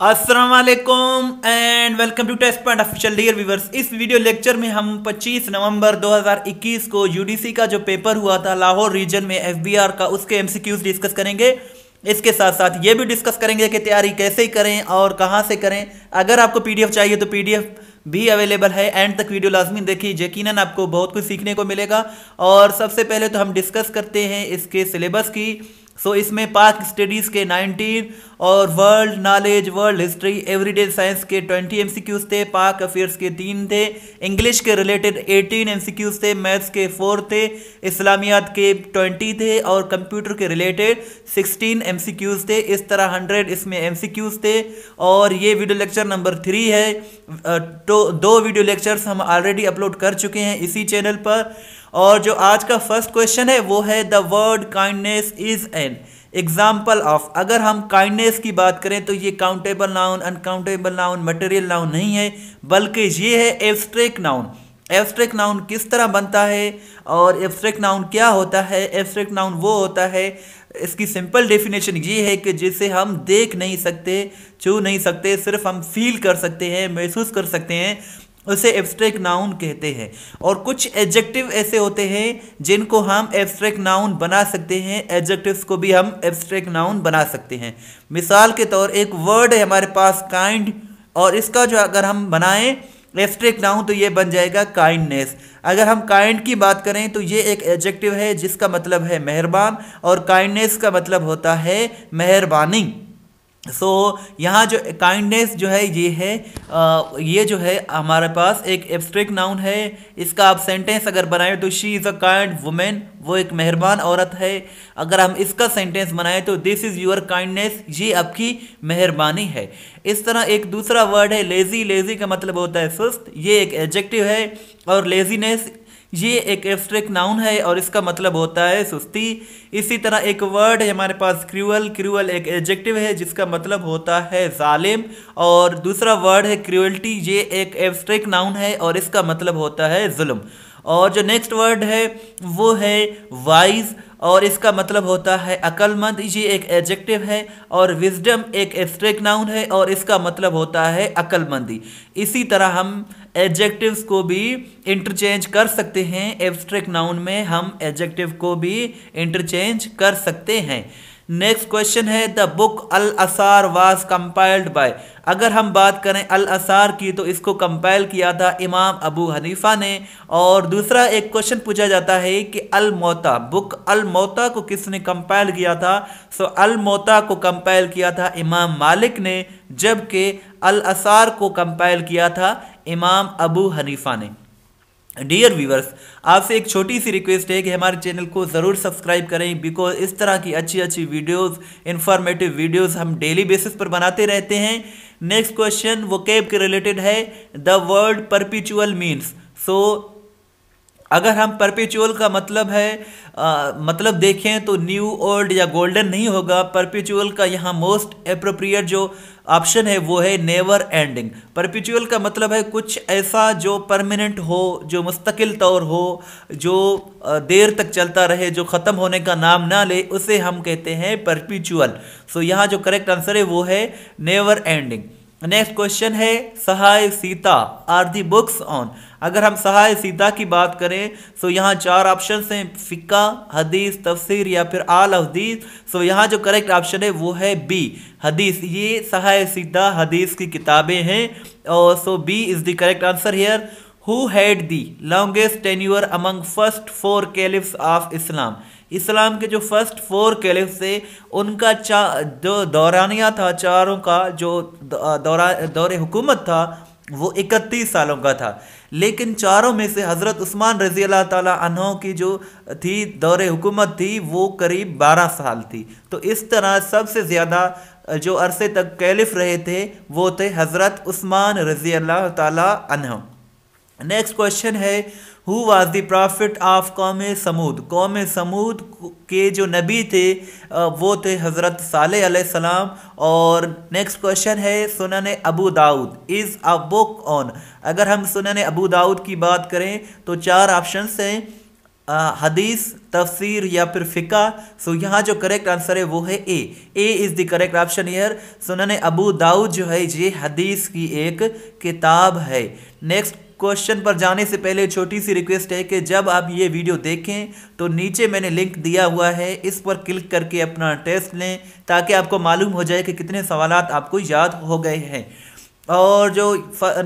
Aslam and welcome to Test Point official dear viewers इस video lecture में हम 25 नवंबर 2021 को यू का जो पेपर हुआ था लाहौर रीजन में एफ का उसके एम डिस्कस करेंगे इसके साथ साथ ये भी डिस्कस करेंगे कि तैयारी कैसे करें और कहाँ से करें अगर आपको पी चाहिए तो पी भी अवेलेबल है एंड तक वीडियो लाजमी देखिए यकीन आपको बहुत कुछ सीखने को मिलेगा और सबसे पहले तो हम डिस्कस करते हैं इसके सिलेबस की सो so, इसमें पाक स्टडीज़ के 19 और world knowledge world history everyday science के 20 एम थे पाक अफेयर्स के तीन थे इंग्लिश के रिलेटेड 18 एम थे मैथ्स के फोर थे इस्लामियात के 20 थे और कंप्यूटर के रिलेटेड 16 एम थे इस तरह 100 इसमें एम थे और ये वीडियो लेक्चर नंबर थ्री है तो दो वीडियो लेक्चर्स हम ऑलरेडी अपलोड कर चुके हैं इसी चैनल पर और जो आज का फर्स्ट क्वेश्चन है वो है the word kindness is an example of अगर हम काइंडनेस की बात करें तो ये countable noun uncountable noun material noun नहीं है बल्कि ये है एब्स्ट्रैक्ट नाउन एब्स्ट्रैक्ट नाउन किस तरह बनता है और एब्स्ट्रेक नाउन क्या होता है एब्स्ट्रैक्ट नाउन वो होता है इसकी सिंपल डेफिनेशन ये है कि जिसे हम देख नहीं सकते छू नहीं सकते सिर्फ हम फील कर सकते हैं महसूस कर सकते हैं उसे एब्स्ट्रैक्ट नाउन कहते हैं और कुछ एडजेक्टिव ऐसे होते हैं जिनको हम एब्स्ट्रैक्ट नाउन बना सकते हैं एडजेक्टिव्स को भी हम एब्स्ट्रैक्ट नाउन बना सकते हैं मिसाल के तौर एक वर्ड है हमारे पास काइंड और इसका जो अगर हम बनाएं एब्स्ट्रैक्ट नाउन तो ये बन जाएगा काइंडनेस अगर हम काइंड की बात करें तो ये एक एडजेक्टिव है जिसका मतलब है मेहरबान और काइंडनेस का मतलब होता है मेहरबानी सो so, यहाँ जो काइंडनेस जो है ये है आ, ये जो है हमारे पास एक एब्स्ट्रिक नाउन है इसका आप सेंटेंस अगर बनाएं तो she is a kind women वो एक मेहरबान औरत है अगर हम इसका सेंटेंस बनाएं तो दिस इज़ योर काइंडनेस ये आपकी मेहरबानी है इस तरह एक दूसरा वर्ड है लेज़ी लेज़ी का मतलब होता है सुस्त ये एक एडजेक्टिव है और लेज़ीनेस ये एक एब्स्ट्रैक्ट नाउन है और इसका मतलब होता है सुस्ती इसी तरह एक वर्ड है हमारे पास क्रूअल क्रूअल एक एडजेक्टिव है जिसका मतलब होता है जालिम और दूसरा वर्ड है क्रूअल्टी ये एक एब्स्ट्रैक्ट नाउन है और इसका मतलब होता है जुल्म और जो नेक्स्ट वर्ड है वो है वाइज और इसका मतलब होता है अक्लमंद ये एक एडजेक्टिव है और विजडम एक एस्ट्रेक नाउन है और इसका मतलब होता है अकलमंदी इसी तरह हम एडजेक्टिव्स को भी इंटरचेंज कर सकते हैं एब्स्ट्रैक्ट नाउन में हम एडजेक्टिव को भी इंटरचेंज कर सकते हैं नेक्स्ट क्वेश्चन है the book Al Asar was compiled bye अगर हम बात करें अल असार की तो इसको कंपाइल किया था इमाम अबू हनीफा ने और दूसरा एक क्वेश्चन पूछा जाता है कि Al Muwatta book Al Muwatta को किसने कंपाइल किया था सो अल मोता को कंपाइल किया था इमाम मालिक ने जबकि अल असार को कंपाइल किया था इमाम अबू हनीफा ने डियर व्यूवर्स आपसे एक छोटी सी रिक्वेस्ट है कि हमारे चैनल को ज़रूर सब्सक्राइब करें बिकॉज इस तरह की अच्छी अच्छी वीडियोस इन्फॉर्मेटिव वीडियोस हम डेली बेसिस पर बनाते रहते हैं नेक्स्ट क्वेश्चन वो कैब के रिलेटेड है the world perpetual means so अगर हम परपेचुअल का मतलब है आ, मतलब देखें तो न्यू ओल्ड या गोल्डन नहीं होगा परपेचुअल का यहाँ मोस्ट अप्रोप्रिएट जो ऑप्शन है वो है नेवर एंडिंग परपेचुअल का मतलब है कुछ ऐसा जो परमानेंट हो जो मुस्तकिल तौर हो जो देर तक चलता रहे जो ख़त्म होने का नाम ना ले उसे हम कहते हैं परपेचुअल सो यहाँ जो करेक्ट आंसर है वो है नेवर एंडिंग नेक्स्ट क्वेश्चन है Sihah Sitta are the books on अगर हम सहाय सीधा की बात करें सो तो यहाँ चार ऑप्शन हैं फ़िक्का हदीस तफसीर या फिर आल हदीस सो यहाँ जो करेक्ट ऑप्शन है वो है बी हदीस ये सहाय सीधा हदीस की किताबें हैं और so B is the correct answer here who had the longest tenure among first four caliphs of Islam Islam के जो फर्स्ट फोर कैलिफ थे उनका चा जो दौरानिया था चारों का जो दौरा दौरे हुकूमत था वो इकतीस सालों का था लेकिन चारों में से हज़रत उस्मान रज़ी अल्लाह तहों की जो थी दौर हुकूमत थी वो करीब बारह साल थी तो इस तरह सबसे ज़्यादा जो अरसे तक कैलिफ रहे थे वो थे हज़रत उस्मान रज़ी अल्लाह तहों नेक्स्ट क्वेश्चन है who was the prophet of कौम समूद कौम समूद के जो नबी थे वो थे हज़रत साल सलाम और नेक्स्ट क्वेश्चन है Sunan Abu Dawood is a book on अगर हम सुनन अबू दाऊद की बात करें तो चार ऑप्शन हैं हदीस तफसीर या फिर फ़िका सो यहाँ जो करेक्ट आंसर है वो है A A is the correct option here Sunan Abu Dawood जो है ये हदीस की एक किताब है नेक्स्ट क्वेश्चन पर जाने से पहले छोटी सी रिक्वेस्ट है कि जब आप ये वीडियो देखें तो नीचे मैंने लिंक दिया हुआ है इस पर क्लिक करके अपना टेस्ट लें ताकि आपको मालूम हो जाए कि कितने सवाल आपको याद हो गए हैं और जो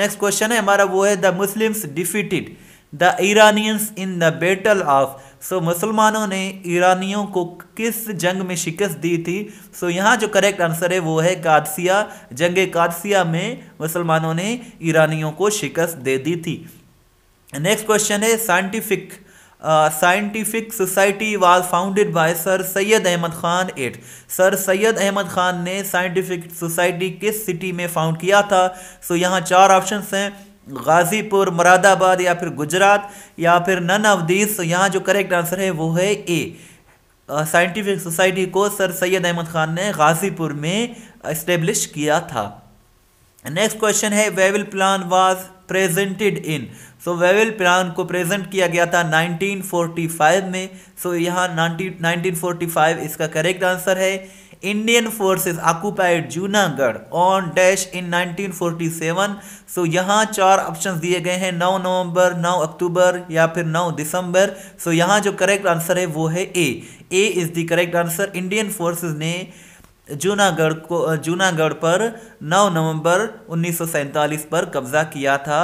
नेक्स्ट क्वेश्चन है हमारा वो है the Muslims defeated the Iranians in the battle of so मुसलमानों ने ईरानियों को किस जंग में शिकस्त दी थी सो यहाँ जो करेक्ट आंसर है वो है कादसिया जंग कादसिया में मुसलमानों ने ईरानियों को शिकस्त दे दी थी नेक्स्ट क्वेश्चन है scientific scientific society was founded by sir Syed Ahmed Khan at sir Syed Ahmed Khan ने साइंटिफिक सोसाइटी किस सिटी में फाउंड किया था सो so, यहाँ चार ऑप्शन हैं गाज़ीपुर मुरादाबाद या फिर गुजरात या फिर नन ऑफ तो यहाँ जो करेक्ट आंसर है वो है ए साइंटिफिक सोसाइटी को सर सैयद अहमद खान ने गाज़ीपुर में इस्टेब्लिश किया था नेक्स्ट क्वेश्चन है Wavell plan was presented in so Wavell plan को प्रेजेंट किया गया था 1945 में सो so, यहाँ 1945 इसका करेक्ट आंसर है Indian forces occupied Junagadh on dash in 1947 so so, यहाँ चार ऑप्शन दिए गए हैं 9 नवंबर 9 अक्टूबर या फिर 9 दिसंबर सो so, यहाँ जो करेक्ट आंसर है वो है A A is the correct answer Indian forces ने जूनागढ़ को जूनागढ़ पर 9 नवंबर उन्नीस पर कब्जा किया था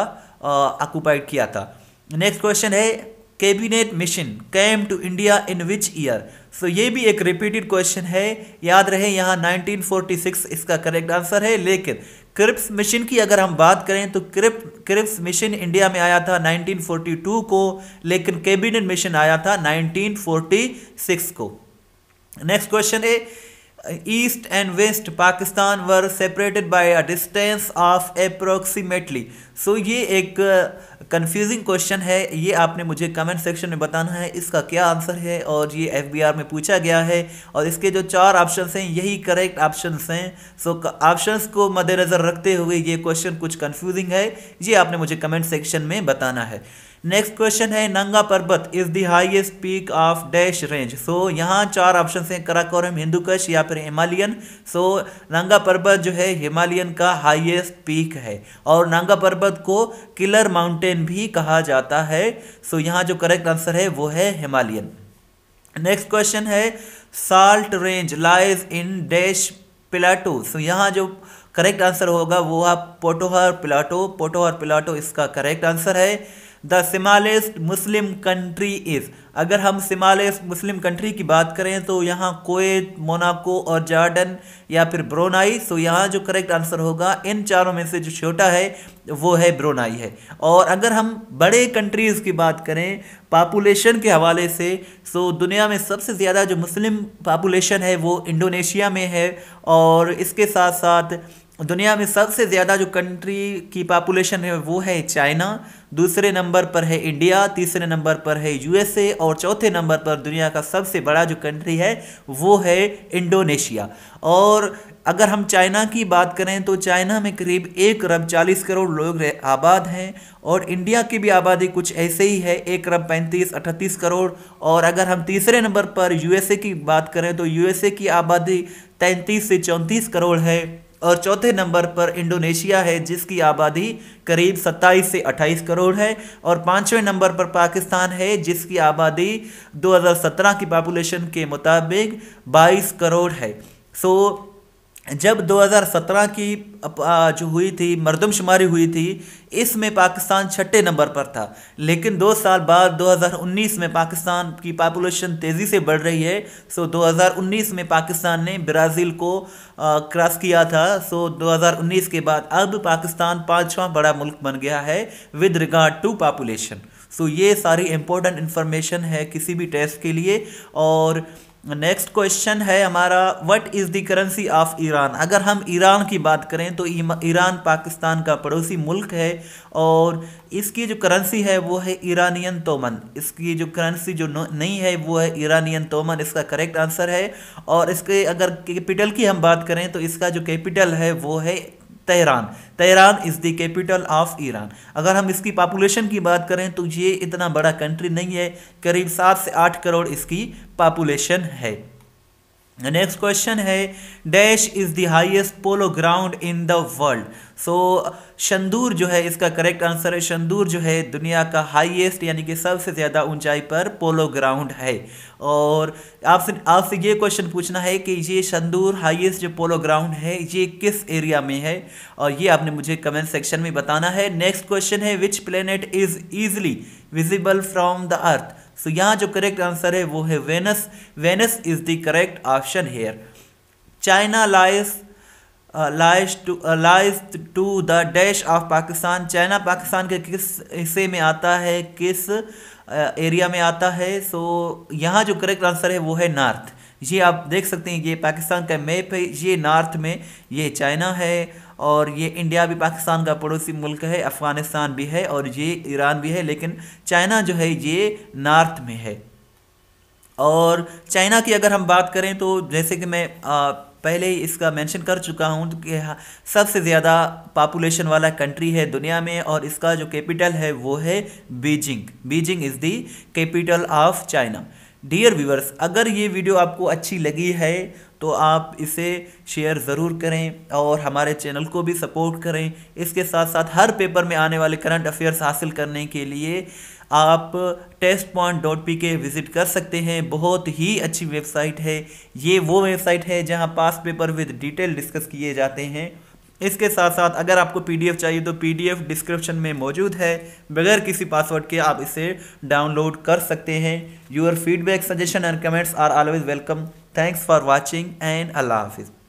ऑक्यूपाइड किया था नेक्स्ट क्वेश्चन है cabinet mission came to India in which year so ये भी एक रिपीटेड क्वेश्चन है याद रहे यहाँ 1946 इसका करेक्ट आंसर है लेकिन क्रिप्स मिशन की अगर हम बात करें तो क्रिप क्रिप्स मिशन इंडिया में आया था 1942 को लेकिन कैबिनेट मिशन आया था 1946 को नेक्स्ट क्वेश्चन है east and west Pakistan were separated by a distance of approximately so ये एक कंफ्यूजिंग uh, क्वेश्चन है ये आपने मुझे कमेंट सेक्शन में बताना है इसका क्या आंसर है और ये एफ में पूछा गया है और इसके जो चार ऑप्शंस हैं यही करेक्ट ऑप्शंस हैं सो ऑप्शन ऑप्शंस को मद्देनज़र रखते हुए ये क्वेश्चन कुछ कन्फ्यूजिंग है ये आपने मुझे कमेंट सेक्शन में बताना है नेक्स्ट क्वेश्चन है Nanga Parbat is the highest peak of dash range so यहाँ चार ऑप्शन हैं कराकोरम हिंदुकश या फिर हिमालयन सो so, नंगा पर्वत जो है हिमालयन का हाईएस्ट पीक है और नंगा पर्वत को किलर माउंटेन भी कहा जाता है सो so, यहाँ जो करेक्ट आंसर है वो है हिमालयन नेक्स्ट क्वेश्चन है salt range lies in dash plateau so यहाँ जो करेक्ट आंसर होगा वो है पोटोहर प्लाटो पोटोहर प्लाटो इसका करेक्ट आंसर है the smallest Muslim country is अगर हम सिमालेस्ट मुस्लिम कंट्री की बात करें तो यहाँ कोएत मोनाको और जार्डन या फिर ब्रोनाई सो यहाँ जो करेक्ट आंसर होगा इन चारों में से जो छोटा है वो है ब्रोनाई है और अगर हम बड़े कंट्रीज़ की बात करें पापुलेशन के हवाले से सो दुनिया में सबसे ज़्यादा जो मुस्लिम पापुलेशन है वो इंडोनेशिया में है और इसके साथ साथ दुनिया में सबसे ज़्यादा जो कंट्री की पॉपुलेशन है वो है चाइना दूसरे नंबर पर है इंडिया तीसरे नंबर पर है यूएसए और चौथे नंबर पर दुनिया का सबसे बड़ा जो कंट्री है वो है इंडोनेशिया और अगर हम चाइना की बात करें तो चाइना में करीब एक अरब चालीस करोड़ लोग आबाद हैं और इंडिया की भी आबादी कुछ ऐसे ही है एक अरब पैंतीस अठतीस करोड़ और अगर हम तीसरे नंबर पर यूएसए की बात करें तो यूएसए की आबादी तैंतीस से चौंतीस करोड़ है और चौथे नंबर पर इंडोनेशिया है जिसकी आबादी करीब 27 से 28 करोड़ है और पाँचवें नंबर पर पाकिस्तान है जिसकी आबादी 2017 की पॉपुलेशन के मुताबिक 22 करोड़ है सो so, जब 2017 की जो हुई थी मरदमशुमारी हुई थी इसमें पाकिस्तान छठे नंबर पर था लेकिन दो साल बाद 2019 में पाकिस्तान की पॉपुलेशन तेज़ी से बढ़ रही है सो 2019 में पाकिस्तान ने ब्राज़ील को क्रॉस किया था सो 2019 के बाद अब पाकिस्तान पाँचवा बड़ा मुल्क बन गया है with regard to population so ये सारी इम्पोर्टेंट इन्फॉर्मेशन है किसी भी टेस्ट के लिए और नेक्स्ट क्वेश्चन है हमारा what is the currency of Iran अगर हम ईरान की बात करें तो ईरान पाकिस्तान का पड़ोसी मुल्क है और इसकी जो करेंसी है वो है ईरानियन तोमन इसकी जो करेंसी जो नहीं है वो है ईरानियन तोमन इसका करेक्ट आंसर है और इसके अगर कैपिटल की हम बात करें तो इसका जो कैपिटल है वो है Tehran Tehran is the capital of Iran अगर हम इसकी पॉपुलेशन की बात करें तो ये इतना बड़ा कंट्री नहीं है करीब सात से आठ करोड़ इसकी पापुलेशन है नेक्स्ट क्वेश्चन है dash is the highest polo ground in the world so Shandur जो है इसका करेक्ट आंसर है शंदूर जो है दुनिया का हाईएस्ट यानी कि सबसे ज़्यादा ऊंचाई पर पोलो ग्राउंड है और आपसे आपसे ये क्वेश्चन पूछना है कि ये शंदूर हाईएस्ट जो पोलो ग्राउंड है ये किस एरिया में है और ये आपने मुझे कमेंट सेक्शन में बताना है नेक्स्ट क्वेश्चन है which planet is easily visible from the earth so so, यहाँ जो करेक्ट आंसर है वो है Venus Venus is the correct option here China lies lies to lies to the dash of Pakistan China Pakistan के किस हिस्से में आता है किस एरिया uh, में आता है सो so, यहाँ जो करेक्ट आंसर है वो है नॉर्थ ये आप देख सकते हैं ये पाकिस्तान का मैप है ये नॉर्थ में ये चाइना है और ये इंडिया भी पाकिस्तान का पड़ोसी मुल्क है अफ़गानिस्तान भी है और ये ईरान भी है लेकिन चाइना जो है ये नॉर्थ में है और चाइना की अगर हम बात करें तो जैसे कि मैं आ, पहले ही इसका मेंशन कर चुका हूँ कि सबसे ज़्यादा पापुलेशन वाला कंट्री है दुनिया में और इसका जो कैपिटल है वो है Beijing Beijing is the capital of China dear viewers अगर ये वीडियो आपको अच्छी लगी है तो आप इसे शेयर ज़रूर करें और हमारे चैनल को भी सपोर्ट करें इसके साथ साथ हर पेपर में आने वाले करंट अफेयर्स हासिल करने के लिए आप Test Point dot P K visit कर सकते हैं बहुत ही अच्छी वेबसाइट है ये वो वेबसाइट है जहाँ past paper with detail discuss किए जाते हैं इसके साथ साथ अगर आपको पीडीएफ चाहिए तो पीडीएफ डिस्क्रिप्शन में मौजूद है बगैर किसी पासवर्ड के आप इसे डाउनलोड कर सकते हैं your feedback suggestion and comments are always welcome thanks for watching and अल्लाह हाफिज़